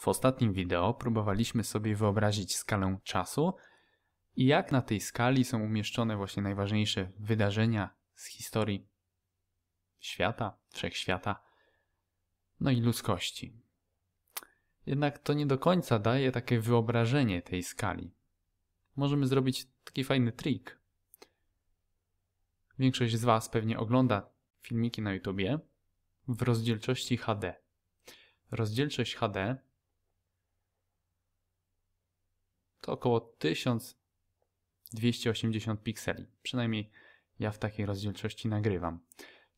W ostatnim wideo próbowaliśmy sobie wyobrazić skalę czasu i jak na tej skali są umieszczone właśnie najważniejsze wydarzenia z historii świata, wszechświata, no i ludzkości. Jednak to nie do końca daje takie wyobrażenie tej skali. Możemy zrobić taki fajny trik. Większość z Was pewnie ogląda filmiki na YouTubie w rozdzielczości HD. Rozdzielczość HD to około 1280 pikseli. Przynajmniej ja w takiej rozdzielczości nagrywam.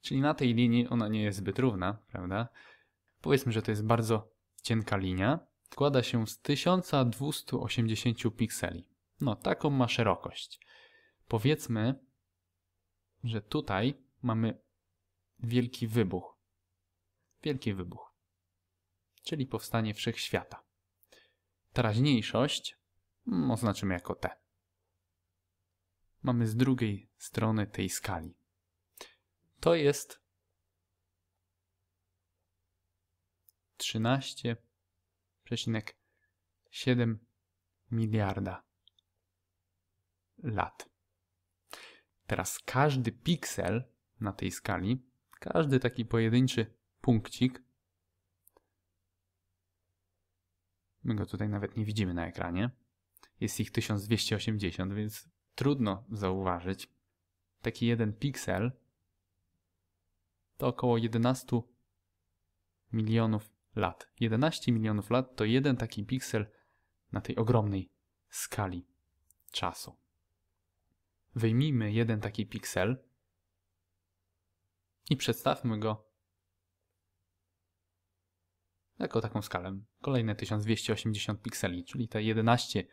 Czyli na tej linii ona nie jest zbyt równa, prawda? Powiedzmy, że to jest bardzo cienka linia. Składa się z 1280 pikseli. No, taką ma szerokość. Powiedzmy, że tutaj mamy wielki wybuch. Wielki wybuch. Czyli powstanie wszechświata. Teraźniejszość Mm, oznaczymy jako T. Mamy z drugiej strony tej skali. To jest 13,7 miliarda lat. Teraz każdy piksel na tej skali, każdy taki pojedynczy punkcik, my go tutaj nawet nie widzimy na ekranie, jest ich 1280, więc trudno zauważyć. Taki jeden piksel to około 11 milionów lat. 11 milionów lat to jeden taki piksel na tej ogromnej skali czasu. Wyjmijmy jeden taki piksel i przedstawmy go jako taką skalę. Kolejne 1280 pikseli, czyli te 11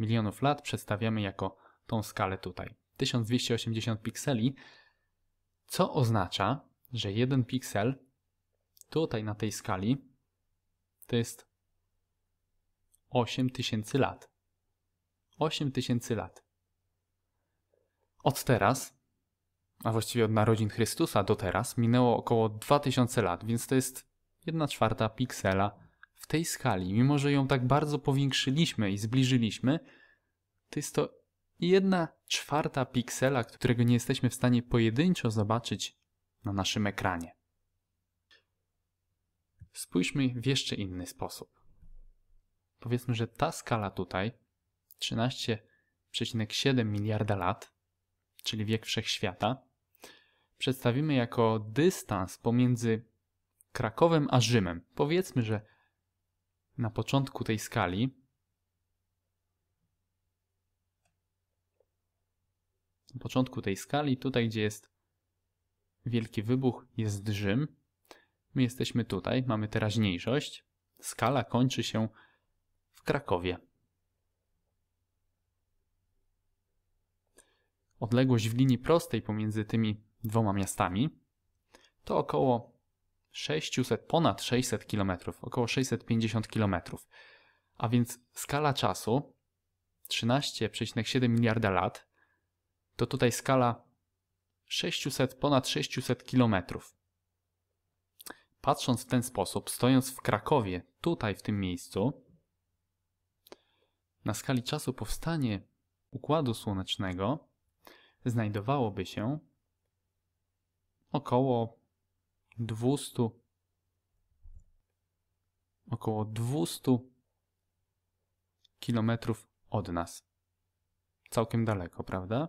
milionów lat przedstawiamy jako tą skalę tutaj. 1280 pikseli, co oznacza, że jeden piksel tutaj na tej skali to jest 8000 lat. 8000 lat. Od teraz, a właściwie od narodzin Chrystusa do teraz, minęło około 2000 lat, więc to jest 1 czwarta piksela w tej skali, mimo że ją tak bardzo powiększyliśmy i zbliżyliśmy, to jest to jedna czwarta piksela, którego nie jesteśmy w stanie pojedynczo zobaczyć na naszym ekranie. Spójrzmy w jeszcze inny sposób. Powiedzmy, że ta skala tutaj, 13,7 miliarda lat, czyli wiek wszechświata, przedstawimy jako dystans pomiędzy Krakowem a Rzymem. Powiedzmy, że na początku tej skali na początku tej skali, tutaj gdzie jest wielki wybuch, jest Rzym. My jesteśmy tutaj, mamy teraźniejszość. Skala kończy się w Krakowie. Odległość w linii prostej pomiędzy tymi dwoma miastami to około 600, ponad 600 km, około 650 km. A więc skala czasu 13,7 miliarda lat to tutaj skala 600, ponad 600 km. Patrząc w ten sposób, stojąc w Krakowie, tutaj w tym miejscu, na skali czasu powstanie Układu Słonecznego znajdowałoby się około 200, około 200 kilometrów od nas. Całkiem daleko, prawda?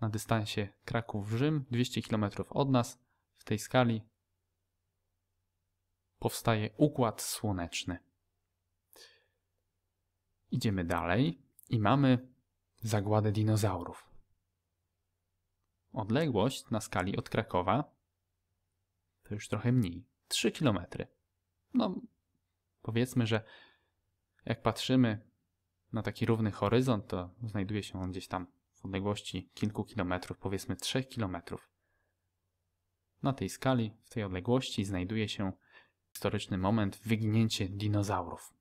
Na dystansie Kraków-Rzym, 200 kilometrów od nas, w tej skali powstaje układ słoneczny. Idziemy dalej i mamy zagładę dinozaurów. Odległość na skali od Krakowa to już trochę mniej, 3 km. No, powiedzmy, że jak patrzymy na taki równy horyzont, to znajduje się on gdzieś tam w odległości kilku kilometrów, powiedzmy 3 kilometrów. Na tej skali, w tej odległości znajduje się historyczny moment wyginięcie dinozaurów.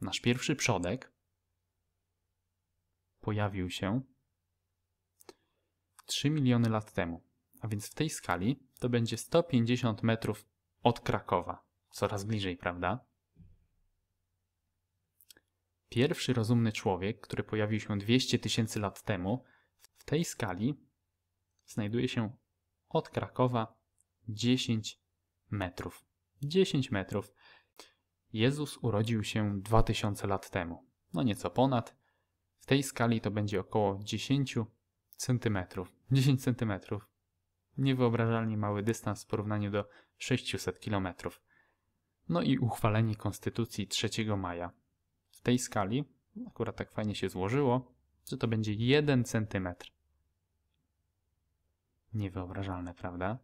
Nasz pierwszy przodek pojawił się 3 miliony lat temu. A więc w tej skali to będzie 150 metrów od Krakowa. Coraz bliżej, prawda? Pierwszy rozumny człowiek, który pojawił się 200 tysięcy lat temu, w tej skali znajduje się od Krakowa 10 metrów. 10 metrów. Jezus urodził się 2000 lat temu. No nieco ponad. W tej skali to będzie około 10 centymetrów. 10 centymetrów. Niewyobrażalnie mały dystans w porównaniu do 600 km. No i uchwalenie Konstytucji 3 maja. W tej skali, akurat tak fajnie się złożyło, że to będzie 1 centymetr. Niewyobrażalne, prawda?